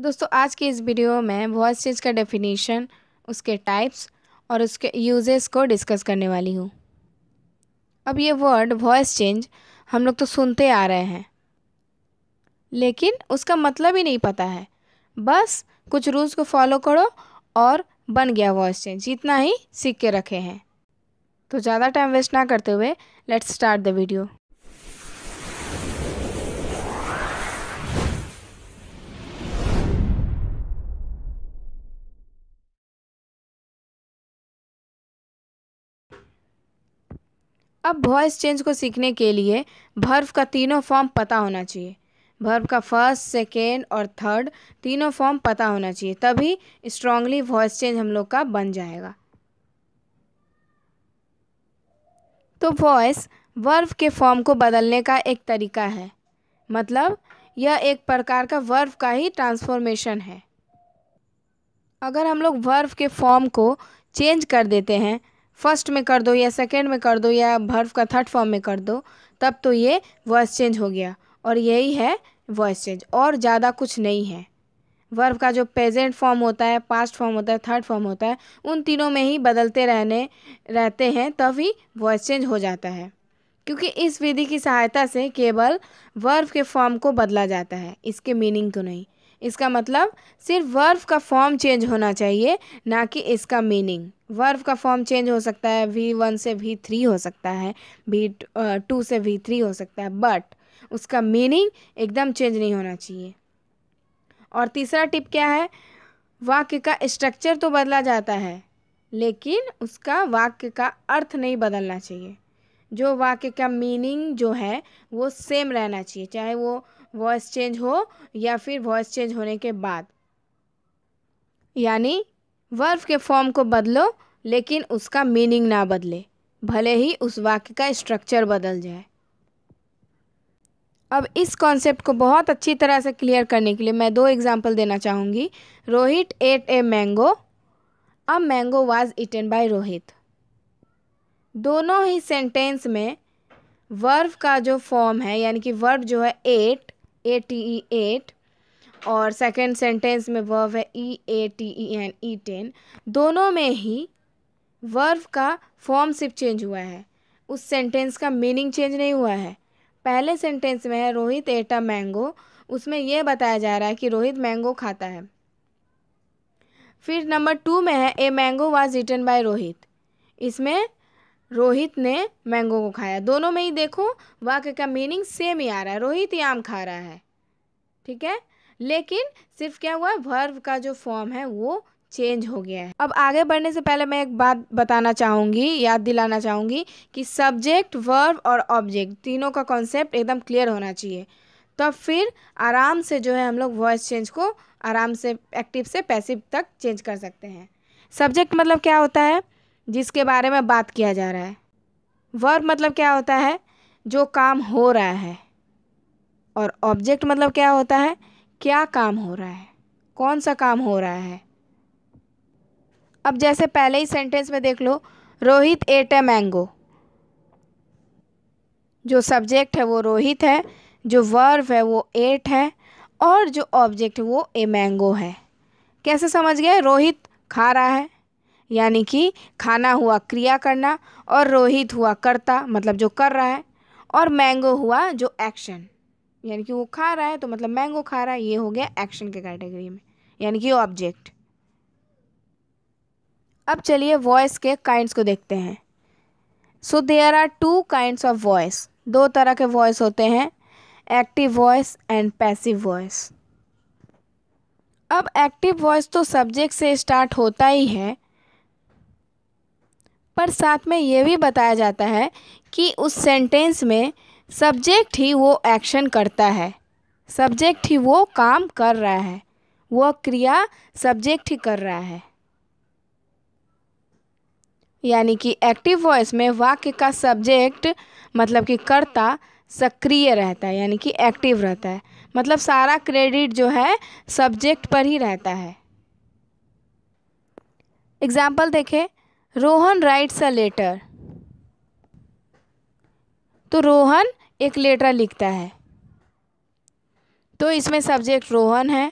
दोस्तों आज के इस वीडियो में वॉइस चेंज का डेफिनेशन उसके टाइप्स और उसके यूजेस को डिस्कस करने वाली हूँ अब ये वर्ड वॉइस चेंज हम लोग तो सुनते आ रहे हैं लेकिन उसका मतलब ही नहीं पता है बस कुछ रूल्स को फॉलो करो और बन गया वॉइस चेंज इतना ही सीख के रखे हैं तो ज़्यादा टाइम वेस्ट ना करते हुए लेट्स स्टार्ट द वीडियो अब वॉइस चेंज को सीखने के लिए भर्व का तीनों फॉर्म पता होना चाहिए भर्व का फर्स्ट सेकेंड और थर्ड तीनों फॉर्म पता होना चाहिए तभी स्ट्रांगली वॉइस चेंज हम लोग का बन जाएगा तो वॉइस वर्व के फॉर्म को बदलने का एक तरीका है मतलब यह एक प्रकार का वर्व का ही ट्रांसफॉर्मेशन है अगर हम लोग वर्व के फॉर्म को चेंज कर देते हैं फर्स्ट में कर दो या सेकेंड में कर दो या भर्व का थर्ड फॉर्म में कर दो तब तो ये वॉइस चेंज हो गया और यही है वॉइस चेंज और ज़्यादा कुछ नहीं है वर्ब का जो प्रेजेंट फॉर्म होता है पास्ट फॉर्म होता है थर्ड फॉर्म होता है उन तीनों में ही बदलते रहने रहते हैं तभी वॉइस चेंज हो जाता है क्योंकि इस विधि की सहायता से केवल वर्ब के फॉर्म को बदला जाता है इसके मीनिंग को नहीं इसका मतलब सिर्फ वर्फ का फॉर्म चेंज होना चाहिए ना कि इसका मीनिंग वर्फ का फॉर्म चेंज हो सकता है वी वन से वी थ्री हो सकता है वी टू से वी थ्री हो सकता है बट उसका मीनिंग एकदम चेंज नहीं होना चाहिए और तीसरा टिप क्या है वाक्य का स्ट्रक्चर तो बदला जाता है लेकिन उसका वाक्य का अर्थ नहीं बदलना चाहिए जो वाक्य का मीनिंग जो है वो सेम रहना चाहिए चाहे वो वॉइस चेंज हो या फिर वॉइस चेंज होने के बाद यानी वर्फ के फॉर्म को बदलो लेकिन उसका मीनिंग ना बदले भले ही उस वाक्य का स्ट्रक्चर बदल जाए अब इस कॉन्सेप्ट को बहुत अच्छी तरह से क्लियर करने के लिए मैं दो एग्जांपल देना चाहूँगी Rohit ate a mango a mango was eaten by Rohit दोनों ही सेंटेंस में वर्ब का जो फॉर्म है यानी कि वर्ब जो है ate A T E ate और सेकेंड सेंटेंस में वर्व है E A T E N ई टेन दोनों में ही वर्व का फॉर्म सिर्फ चेंज हुआ है उस सेंटेंस का मीनिंग चेंज नहीं हुआ है पहले सेंटेंस में है रोहित एटा मैंगो उसमें यह बताया जा रहा है कि रोहित मैंगो खाता है फिर नंबर टू में है a mango was written by Rohit इसमें रोहित ने मैंगो को खाया दोनों में ही देखो वाक्य का मीनिंग सेम ही आ रहा है रोहित ही आम खा रहा है ठीक है लेकिन सिर्फ क्या हुआ वर्व का जो फॉर्म है वो चेंज हो गया है अब आगे बढ़ने से पहले मैं एक बात बताना चाहूँगी याद दिलाना चाहूँगी कि सब्जेक्ट वर्ब और ऑब्जेक्ट तीनों का कॉन्सेप्ट एकदम क्लियर होना चाहिए तब तो फिर आराम से जो है हम लोग वॉइस चेंज को आराम से एक्टिव से पैसिव तक चेंज कर सकते हैं सब्जेक्ट मतलब क्या होता है जिसके बारे में बात किया जा रहा है वर्ब मतलब क्या होता है जो काम हो रहा है और ऑब्जेक्ट मतलब क्या होता है क्या काम हो रहा है कौन सा काम हो रहा है अब जैसे पहले ही सेंटेंस में देख लो रोहित एट ए मैंगो जो सब्जेक्ट है वो रोहित है जो वर्ब है वो एट है और जो ऑब्जेक्ट है वो ए मैंगो है कैसे समझ गए रोहित खा रहा है यानी कि खाना हुआ क्रिया करना और रोहित हुआ करता मतलब जो कर रहा है और मैंगो हुआ जो एक्शन यानी कि वो खा रहा है तो मतलब मैंगो खा रहा है ये हो गया एक्शन के कैटेगरी में यानी कि ऑब्जेक्ट अब चलिए वॉइस के काइंड्स को देखते हैं so there are two kinds of voice दो तरह के वॉइस होते हैं active voice and passive voice अब एक्टिव वॉइस तो सब्जेक्ट से स्टार्ट होता ही है पर साथ में ये भी बताया जाता है कि उस सेंटेंस में सब्जेक्ट ही वो एक्शन करता है सब्जेक्ट ही वो काम कर रहा है वह क्रिया सब्जेक्ट ही कर रहा है यानी कि एक्टिव वॉइस में वाक्य का सब्जेक्ट मतलब कि कर्ता सक्रिय रहता है यानी कि एक्टिव रहता है मतलब सारा क्रेडिट जो है सब्जेक्ट पर ही रहता है एग्ज़ाम्पल देखें रोहन राइट्स अ लेटर तो रोहन एक लेटर लिखता है तो इसमें सब्जेक्ट रोहन है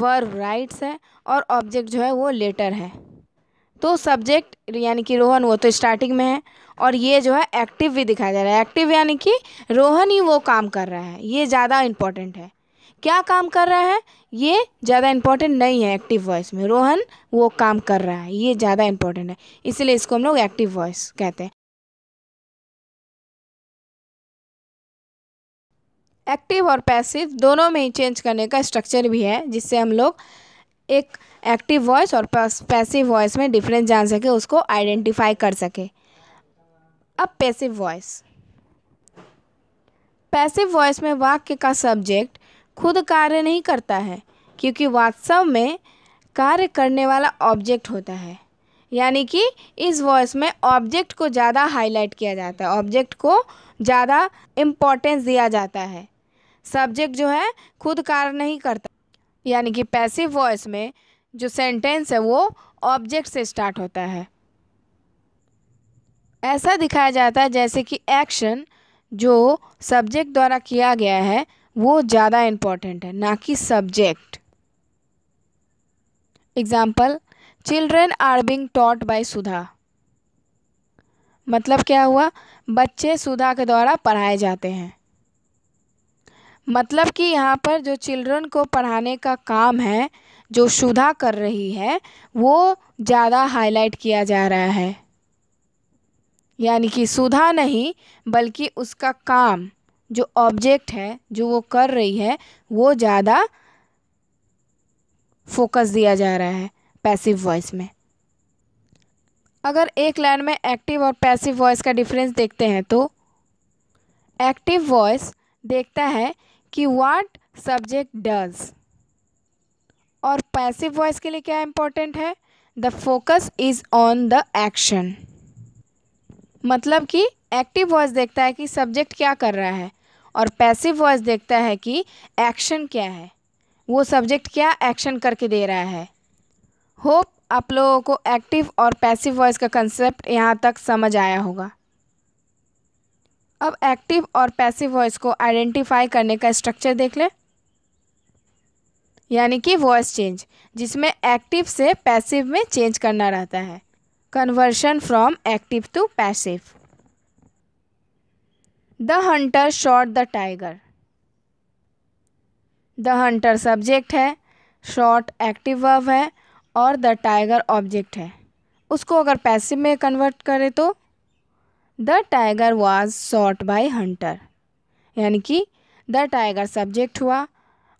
वर्ब राइट्स है और ऑब्जेक्ट जो है वो लेटर है तो सब्जेक्ट यानी कि रोहन वो तो स्टार्टिंग में है और ये जो है एक्टिव भी दिखाया जा रहा है एक्टिव यानी कि रोहन ही वो काम कर रहा है ये ज़्यादा इम्पॉर्टेंट है क्या काम कर रहा है ये ज़्यादा इम्पोर्टेंट नहीं है एक्टिव वॉइस में रोहन वो काम कर रहा है ये ज़्यादा इंपॉर्टेंट है इसलिए इसको हम लोग एक्टिव वॉइस कहते हैं एक्टिव और पैसिव दोनों में ही चेंज करने का स्ट्रक्चर भी है जिससे हम लोग एक एक्टिव वॉइस और पैसिव वॉइस में डिफरेंस जान सके उसको आइडेंटिफाई कर सके अब पैसिव वॉइस पैसिव वॉइस में वाक्य का सब्जेक्ट खुद कार्य नहीं करता है क्योंकि वास्तव में कार्य करने वाला ऑब्जेक्ट होता है यानी कि इस वॉइस में ऑब्जेक्ट को ज़्यादा हाईलाइट किया जाता है ऑब्जेक्ट को ज़्यादा इम्पोर्टेंस दिया जाता है सब्जेक्ट जो है खुद कार्य नहीं करता यानी कि पैसिव वॉइस में जो सेंटेंस है वो ऑब्जेक्ट से स्टार्ट होता है ऐसा दिखाया जाता है जैसे कि एक्शन जो सब्जेक्ट द्वारा किया गया है वो ज़्यादा इम्पॉर्टेंट है ना कि subject example children are being taught by Sudha मतलब क्या हुआ बच्चे सुधा के द्वारा पढ़ाए जाते हैं मतलब कि यहाँ पर जो चिल्ड्रन को पढ़ाने का काम है जो सुधा कर रही है वो ज़्यादा हाईलाइट किया जा रहा है यानी कि सुधा नहीं बल्कि उसका काम जो ऑब्जेक्ट है जो वो कर रही है वो ज़्यादा फोकस दिया जा रहा है पैसिव वॉइस में अगर एक लाइन में एक्टिव और पैसिव वॉइस का डिफरेंस देखते हैं तो एक्टिव वॉइस देखता है कि वाट सब्जेक्ट डज और पैसिव वॉइस के लिए क्या इम्पोर्टेंट है the focus is on the action मतलब कि एक्टिव वॉइस देखता है कि सब्जेक्ट क्या कर रहा है और पैसिव वॉइस देखता है कि एक्शन क्या है वो सब्जेक्ट क्या एक्शन करके दे रहा है होप आप लोगों को एक्टिव और पैसिव वॉइस का कंसेप्ट यहाँ तक समझ आया होगा अब एक्टिव और पैसिव वॉइस को आइडेंटिफाई करने का स्ट्रक्चर देख लें यानी कि वॉइस चेंज जिसमें एक्टिव से पैसिव में चेंज करना रहता है conversion from active to passive the hunter shot the tiger the hunter subject है शॉट एक्टिव वर्ब है और द टाइगर ऑब्जेक्ट है उसको अगर पैसिव में कन्वर्ट करें तो the tiger was shot by hunter यानी कि द टाइगर सब्जेक्ट हुआ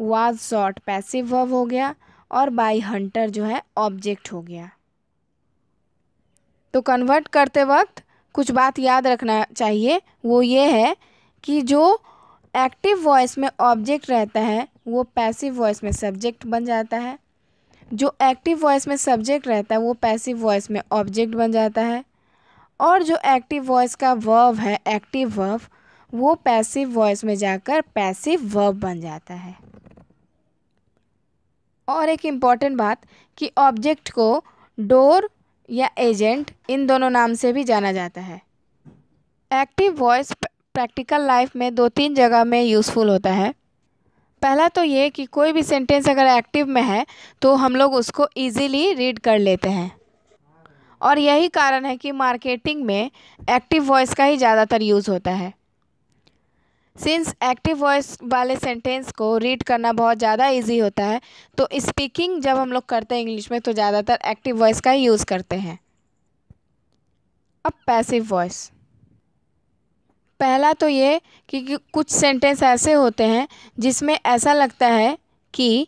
वाज शॉट पैसिव वर्ब हो गया और बाई हंटर जो है ऑब्जेक्ट हो गया तो कन्वर्ट करते वक्त कुछ बात याद रखना चाहिए वो ये है कि जो एक्टिव वॉइस में ऑब्जेक्ट रहता है वो पैसिव वॉइस में सब्जेक्ट बन जाता है जो एक्टिव वॉइस में सब्जेक्ट रहता है वो पैसिव वॉइस में ऑब्जेक्ट बन जाता है और जो एक्टिव वॉइस का वर्व है एक्टिव वर्व वो पैसिव वॉइस में जाकर पैसिव वर्ब बन जाता है और एक इम्पॉर्टेंट बात कि ऑब्जेक्ट को डोर या एजेंट इन दोनों नाम से भी जाना जाता है एक्टिव वॉइस प्रैक्टिकल लाइफ में दो तीन जगह में यूज़फुल होता है पहला तो ये कि कोई भी सेंटेंस अगर एक्टिव में है तो हम लोग उसको इजीली रीड कर लेते हैं और यही कारण है कि मार्केटिंग में एक्टिव वॉइस का ही ज़्यादातर यूज़ होता है सिंस एक्टिव वॉइस वाले सेंटेंस को रीड करना बहुत ज़्यादा इजी होता है तो स्पीकिंग जब हम लोग करते हैं इंग्लिश में तो ज़्यादातर एक्टिव वॉइस का ही यूज़ करते हैं अब पैसिव वॉइस पहला तो ये कि, कि कुछ सेंटेंस ऐसे होते हैं जिसमें ऐसा लगता है कि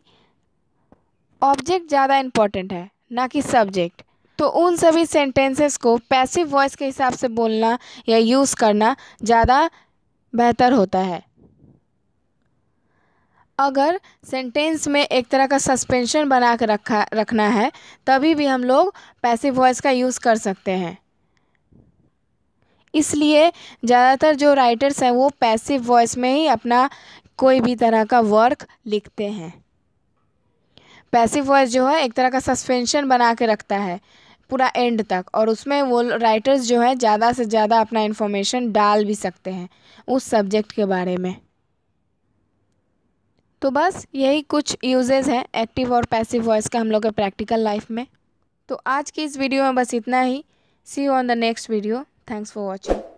ऑब्जेक्ट ज़्यादा इम्पॉर्टेंट है ना कि सब्जेक्ट तो उन सभी सेंटेंसेस को पैसिव वॉइस के हिसाब से बोलना या यूज़ करना ज़्यादा बेहतर होता है अगर सेंटेंस में एक तरह का सस्पेंशन बना कर रखा रखना है तभी भी हम लोग पैसिव वॉइस का यूज़ कर सकते हैं इसलिए ज़्यादातर जो राइटर्स हैं वो पैसिव वॉइस में ही अपना कोई भी तरह का वर्क लिखते हैं पैसिव वॉइस जो है एक तरह का सस्पेंशन बना के रखता है पूरा एंड तक और उसमें वो राइटर्स जो है ज़्यादा से ज़्यादा अपना इन्फॉर्मेशन डाल भी सकते हैं उस सब्जेक्ट के बारे में तो बस यही कुछ यूजेज हैं एक्टिव और पैसिव वॉइस का हम लोग के प्रैक्टिकल लाइफ में तो आज की इस वीडियो में बस इतना ही see you on the next video thanks for watching